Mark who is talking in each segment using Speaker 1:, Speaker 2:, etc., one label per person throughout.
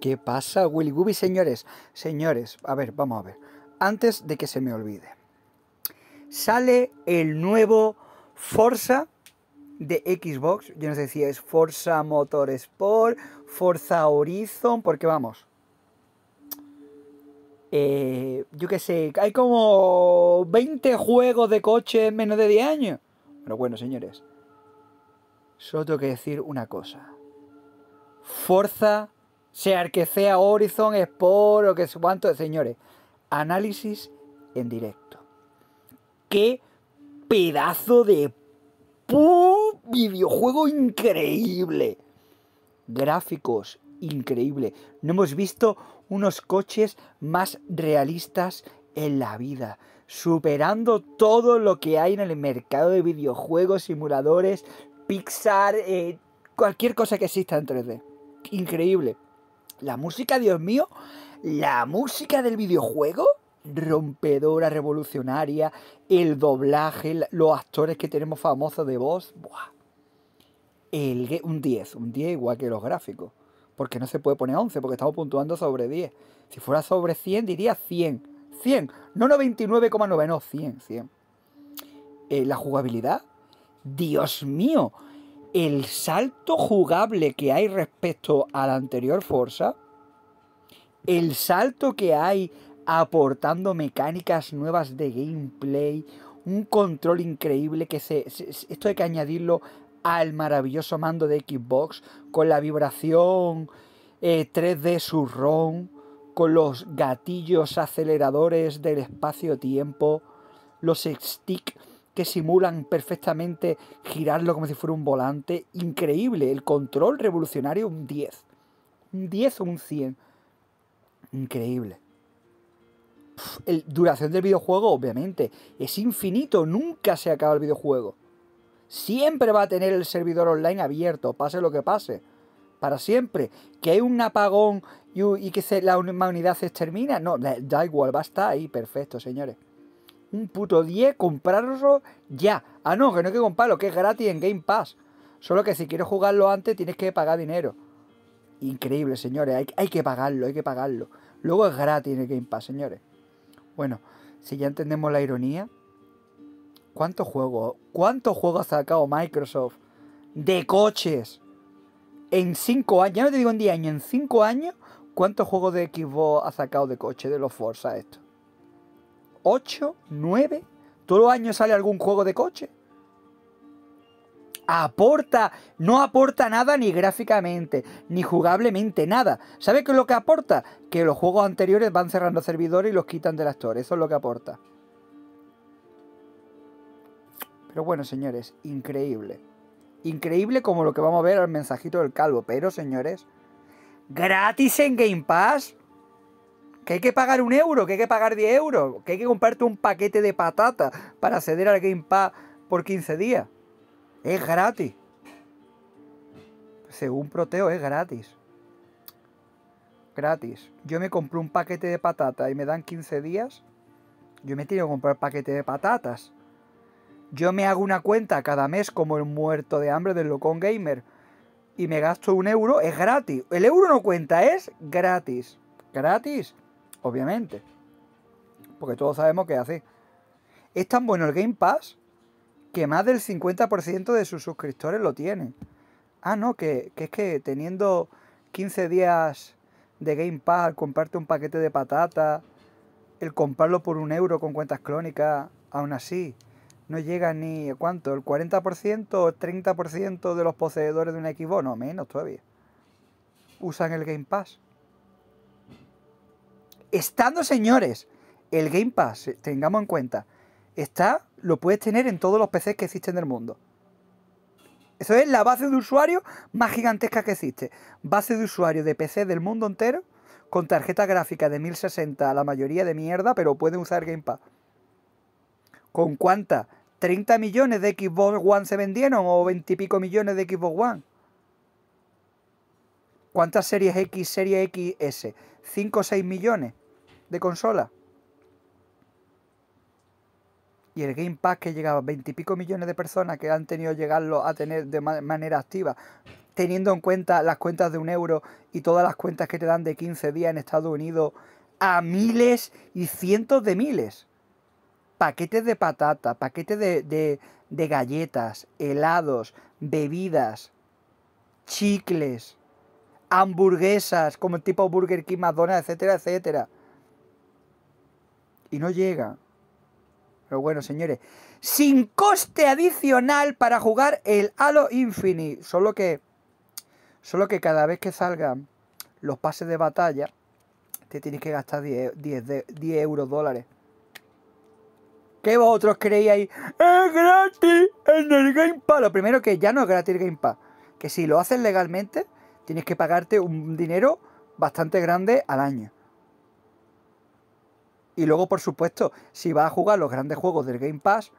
Speaker 1: ¿Qué pasa, Willy Gooby, señores? Señores, a ver, vamos a ver. Antes de que se me olvide. Sale el nuevo Forza de Xbox. Yo no sé si es Forza Motorsport, Forza Horizon, porque vamos. Eh, yo qué sé, hay como 20 juegos de coche en menos de 10 años. Pero bueno, señores, solo tengo que decir una cosa. Forza sea el que sea Horizon, Sport o que sé cuánto. Señores, análisis en directo. ¡Qué pedazo de videojuego increíble! Gráficos increíble. No hemos visto unos coches más realistas en la vida, superando todo lo que hay en el mercado de videojuegos, simuladores, Pixar, eh, cualquier cosa que exista en 3D. Increíble. La música, Dios mío, la música del videojuego rompedora, revolucionaria, el doblaje, los actores que tenemos famosos de voz, ¡buah! El, un 10, un 10 igual que los gráficos, porque no se puede poner 11, porque estamos puntuando sobre 10. Si fuera sobre 100, diría 100, 100, no 99,9, no, 100, 100. Eh, la jugabilidad, Dios mío, el salto jugable que hay respecto a la anterior Forza, el salto que hay aportando mecánicas nuevas de gameplay, un control increíble que se, esto hay que añadirlo al maravilloso mando de Xbox con la vibración 3D eh, surrón, con los gatillos aceleradores del espacio-tiempo, los stick simulan perfectamente girarlo como si fuera un volante. Increíble, el control revolucionario un 10. Un 10 o un 100. Increíble. el duración del videojuego, obviamente, es infinito, nunca se acaba el videojuego. Siempre va a tener el servidor online abierto, pase lo que pase. Para siempre. Que hay un apagón y, que se, la humanidad se extermina. No, da igual, va a estar ahí, perfecto, señores un puto 10, comprarlo ya. Ah, no, que no hay que comprarlo, que es gratis en Game Pass. Solo que si quieres jugarlo antes tienes que pagar dinero. Increíble, señores, hay, que pagarlo, hay que pagarlo. Luego es gratis en Game Pass, señores. Bueno, si ya entendemos la ironía, ¿cuántos juegos, cuántos juegos ha sacado Microsoft de coches en 5 años? Ya no te digo en 10 años, en 5 años, ¿cuántos juegos de Xbox ha sacado de coche de los Forza esto? 8, 9. Todos los años sale algún juego de coche. Aporta, no aporta nada ni gráficamente, ni jugablemente, nada. ¿Sabe qué es lo que aporta? Que los juegos anteriores van cerrando servidores y los quitan del actor. Eso es lo que aporta. Pero bueno, señores, increíble. Increíble como lo que vamos a ver al mensajito del calvo. Pero, señores, gratis en Game Pass que hay que pagar un euro, que hay que pagar 10 euros, que hay que comprarte un paquete de patata para acceder al Game Pass por 15 días. Es gratis. Según Proteo, es gratis. Gratis. Yo me compro un paquete de patata y me dan 15 días. Yo me tiro a comprar paquete de patatas. Yo me hago una cuenta cada mes como el muerto de hambre del Locón Gamer. Y me gasto un euro, es gratis. El euro no cuenta, es gratis. Gratis obviamente. Porque todos sabemos que es así. Es tan bueno el Game Pass que más del 50% de sus suscriptores lo tienen. Ah, no, que, que es que teniendo 15 días de Game Pass, comprarte un paquete de patata, el comprarlo por un euro con cuentas crónicas, aún así, no llega ni cuánto, el 40% o el 30% de los poseedores de un Xbox, no menos todavía, usan el Game Pass. Estando, señores, el Game Pass, eh, tengamos en cuenta, está, lo puedes tener en todos los PCs que existen del mundo. Eso es la base de usuario más gigantesca que existe. Base de usuario de PC del mundo entero, con tarjeta gráfica de 1060, la mayoría de mierda, pero pueden usar Game Pass. ¿Con cuántas? 30 millones de Xbox One se vendieron o 20 y pico millones de Xbox One. ¿Cuántas series X, serie XS? 5 o 6 millones de consola. Y el Game Pass que llegaba a veintipico millones de personas que han tenido llegarlo a tener de manera activa, teniendo en cuenta las cuentas de un euro y todas las cuentas que te dan de 15 días en Estados Unidos, a miles y cientos de miles. Paquetes de patata, paquetes de, galletas, helados, bebidas, chicles, hamburguesas como el tipo Burger King, McDonald's, etcétera, etcétera y no llega. Pero bueno, señores, sin coste adicional para jugar el Halo Infinite. Solo que, solo que cada vez que salgan los pases de batalla, te tienes que gastar 10, euros dólares. ¿Qué vosotros creíais? ¡Es gratis en el Game Pass! Lo primero que ya no es gratis el Game Pass. Que si lo haces legalmente, tienes que pagarte un dinero bastante grande al año. Y luego, por supuesto, si va a jugar los grandes juegos del Game Pass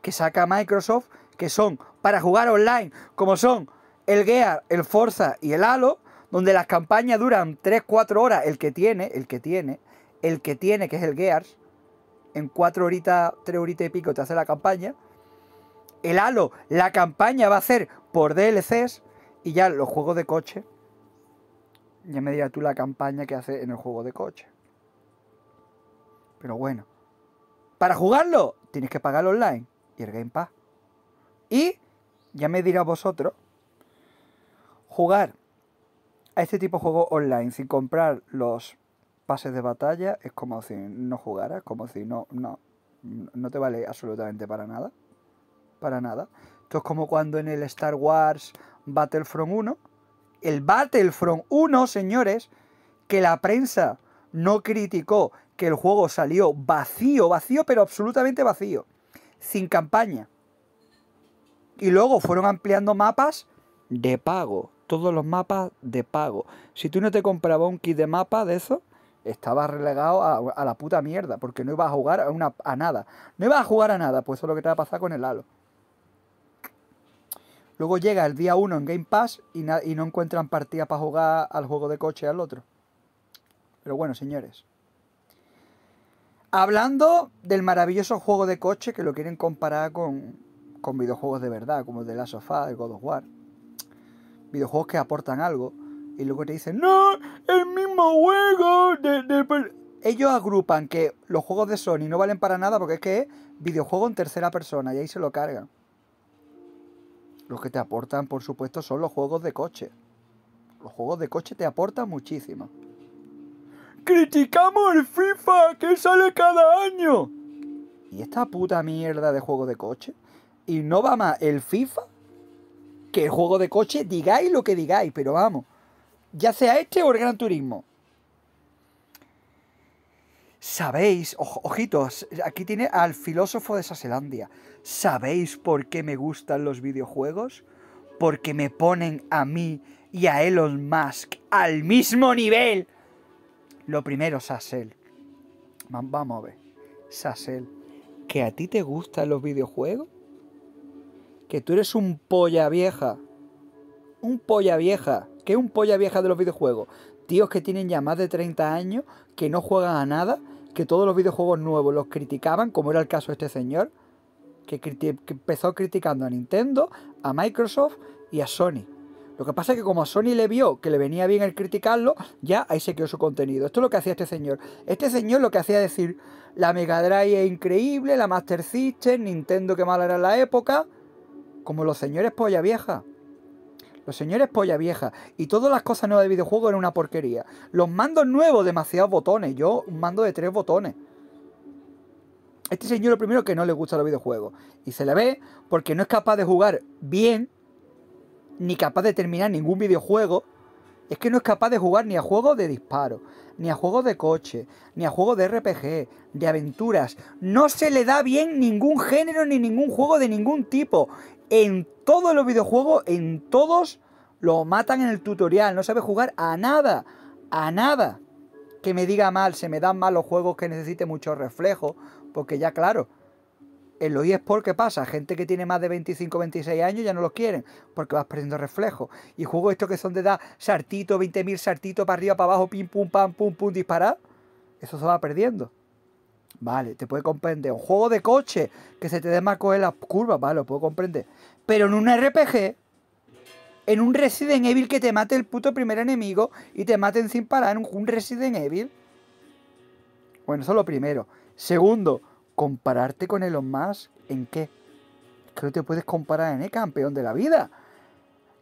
Speaker 1: que saca Microsoft, que son para jugar online, como son el Gear, el Forza y el Halo, donde las campañas duran 3-4 horas, el que tiene, el que tiene, el que tiene, que es el Gears, en 4 horitas, 3 horitas y pico te hace la campaña. El Halo, la campaña va a hacer por DLCs y ya los juegos de coche. Ya me dirás tú la campaña que hace en el juego de coche. Pero bueno. Para jugarlo tienes que pagar online y el Game Pass. Y ya me dirá vosotros, jugar a este tipo de juego online sin comprar los pases de batalla es como si no jugaras, como si no, no, no te vale absolutamente para nada. Para nada. Esto es como cuando en el Star Wars Battlefront 1, el Battlefront 1, señores, que la prensa no criticó que el juego salió vacío, vacío, pero absolutamente vacío, sin campaña. Y luego fueron ampliando mapas de pago, todos los mapas de pago. Si tú no te comprabas un kit de mapa de eso, estabas relegado a, la puta mierda, porque no ibas a jugar a, nada. No ibas a jugar a nada, pues eso es lo que te va a pasar con el Halo. Luego llega el día 1 en Game Pass y, y no encuentran partida para jugar al juego de coche al otro. Pero bueno, señores. Hablando del maravilloso juego de coche que lo quieren comparar con, con videojuegos de verdad, como el de la sofá, el God of War. Videojuegos que aportan algo. Y luego te dicen, no, el mismo juego. Ellos agrupan que los juegos de Sony no valen para nada porque es que es videojuego en tercera persona y ahí se lo cargan. Los que te aportan, por supuesto, son los juegos de coche. Los juegos de coche te aportan muchísimo criticamos el FIFA que sale cada año. ¿Y esta puta mierda de juego de coche? Y no va más el FIFA que el juego de coche, digáis lo que digáis, pero vamos, ya sea este o el Gran Turismo. ¿Sabéis, ojitos, aquí tiene al filósofo de Saselandia, ¿sabéis por qué me gustan los videojuegos? Porque me ponen a mí y a Elon Musk al mismo nivel lo primero, Sassel. Vamos a ver. Sassel, ¿que a ti te gustan los videojuegos? ¿Que tú eres un polla vieja? Un polla vieja. ¿Qué es un polla vieja de los videojuegos? Tíos que tienen ya más de 30 años, que no juegan a nada, que todos los videojuegos nuevos los criticaban, como era el caso de este señor, que, que empezó criticando a Nintendo, a Microsoft y a Sony. Lo que pasa es que como a Sony le vio que le venía bien el criticarlo, ya ahí se quedó su contenido. Esto es lo que hacía este señor. Este señor lo que hacía decir, la Mega Drive es increíble, la Master System, Nintendo que mala era la época, como los señores polla vieja. Los señores polla vieja. Y todas las cosas nuevas de videojuego eran una porquería. Los mandos nuevos, demasiados botones. Yo, un mando de tres botones. Este señor lo primero que no le gusta los videojuegos. Y se le ve porque no es capaz de jugar bien ni capaz de terminar ningún videojuego, es que no es capaz de jugar ni a juegos de disparo, ni a juegos de coche, ni a juegos de RPG, de aventuras. No se le da bien ningún género ni ningún juego de ningún tipo. En todos los videojuegos, en todos, lo matan en el tutorial. No sabe jugar a nada, a nada. Que me diga mal, se me dan mal los juegos que necesite mucho reflejo, porque ya claro, en los eSports, ¿qué pasa? Gente que tiene más de 25, 26 años ya no los quieren porque vas perdiendo reflejo. Y juegos estos que son de edad sartito, 20.000 sartito para arriba, para abajo, pim, pum, pam, pum, pum, disparar. Eso se va perdiendo. Vale, te puede comprender. Un juego de coche que se te dé más coger las curvas, vale, lo puedo comprender. Pero en un RPG, en un Resident Evil que te mate el puto primer enemigo y te maten sin parar, en un Resident Evil. Bueno, eso es lo primero. Segundo, compararte con Elon Musk en qué? Creo Que te puedes comparar en el ¿eh? campeón de la vida.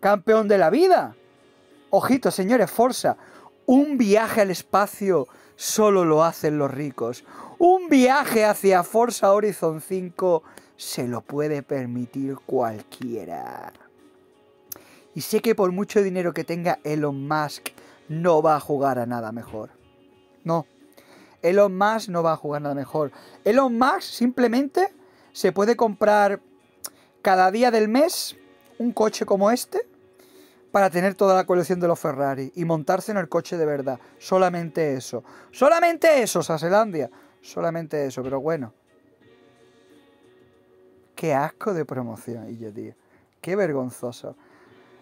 Speaker 1: Campeón de la vida. Ojito, señores, Forza. Un viaje al espacio solo lo hacen los ricos. Un viaje hacia Forza Horizon 5 se lo puede permitir cualquiera. Y sé que por mucho dinero que tenga Elon Musk, no va a jugar a nada mejor. No, Elon Musk no va a jugar nada mejor. Elon Musk simplemente se puede comprar cada día del mes un coche como este para tener toda la colección de los Ferrari y montarse en el coche de verdad. Solamente eso. Solamente eso, Saselandia. Solamente eso, pero bueno. Qué asco de promoción, y tío. Qué vergonzoso.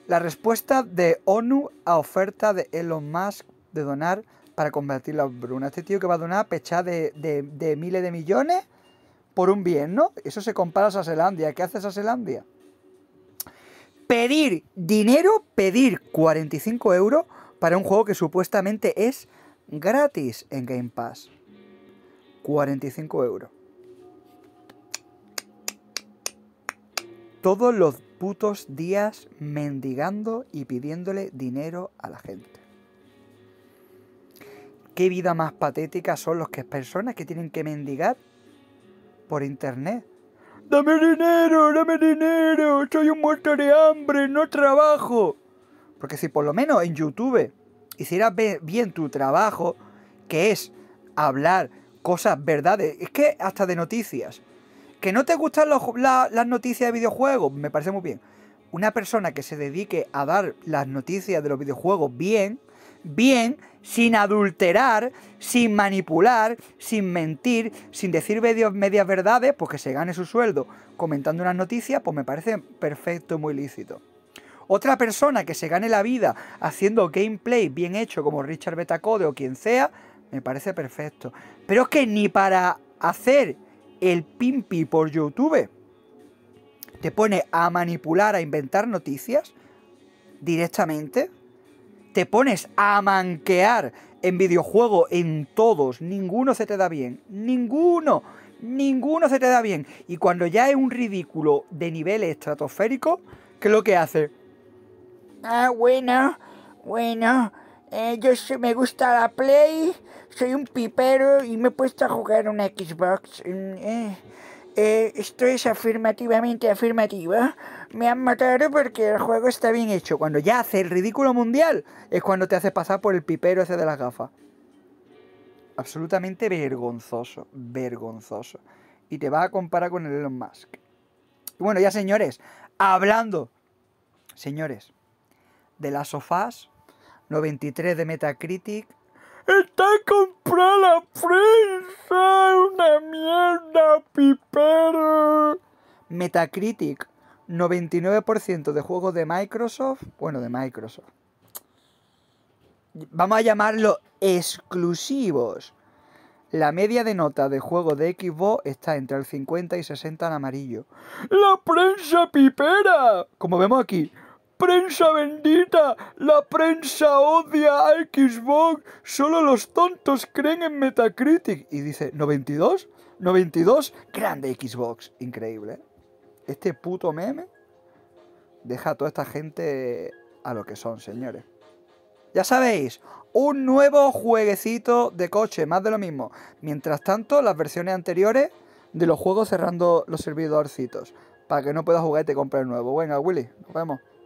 Speaker 1: La respuesta de ONU a oferta de Elon Musk de donar para combatir la bruna. Este tío que va a donar pechá de, de, miles de millones por un bien, ¿no? Eso se compara a Saselandia. ¿Qué hace Saselandia? Pedir dinero, pedir 45 euros para un juego que supuestamente es gratis en Game Pass. 45 euros. Todos los putos días mendigando y pidiéndole dinero a la gente qué vida más patética son los que personas que tienen que mendigar por internet. Dame dinero, dame dinero, soy un muerto de hambre, no trabajo. Porque si por lo menos en YouTube hicieras bien tu trabajo, que es hablar cosas verdades, es que hasta de noticias. Que no te gustan las noticias de videojuegos, me parece muy bien. Una persona que se dedique a dar las noticias de los videojuegos bien, bien, sin adulterar, sin manipular, sin mentir, sin decir medias verdades, pues que se gane su sueldo comentando unas noticias, pues me parece perfecto, y muy lícito. Otra persona que se gane la vida haciendo gameplay bien hecho como Richard Betacode o quien sea, me parece perfecto. Pero es que ni para hacer el pimpi por YouTube te pone a manipular, a inventar noticias directamente, te pones a manquear en videojuego, en todos, ninguno se te da bien, ninguno, ninguno se te da bien. Y cuando ya es un ridículo de nivel estratosférico, ¿qué es lo que hace? Ah, bueno, bueno, eh, yo sí me gusta la Play, soy un pipero y me he puesto a jugar una Xbox. Mm, eh. Eh, esto es afirmativamente afirmativa. Me han matado porque el juego está bien hecho. Cuando ya hace el ridículo mundial es cuando te hace pasar por el pipero ese de las gafas. Absolutamente vergonzoso, vergonzoso. Y te va a comparar con el Elon Musk. Y bueno, ya señores, hablando, señores, de las sofás, 93 de Metacritic, está comprada la prensa, una mierda, pipa! Metacritic, 99% de juegos de Microsoft, bueno, de Microsoft. Vamos a llamarlo exclusivos. La media de nota de juego de Xbox está entre el 50 y 60 en amarillo. ¡La prensa pipera! Como vemos aquí. ¡Prensa bendita! ¡La prensa odia a Xbox! ¡Solo los tontos creen en Metacritic! Y dice, ¿92? 92, grande Xbox. Increíble, ¿eh? Este puto meme deja a toda esta gente a lo que son, señores. Ya sabéis, un nuevo jueguecito de coche, más de lo mismo. Mientras tanto, las versiones anteriores de los juegos cerrando los servidorcitos. Para que no puedas jugar y te compres el nuevo. Venga, Willy, nos vemos.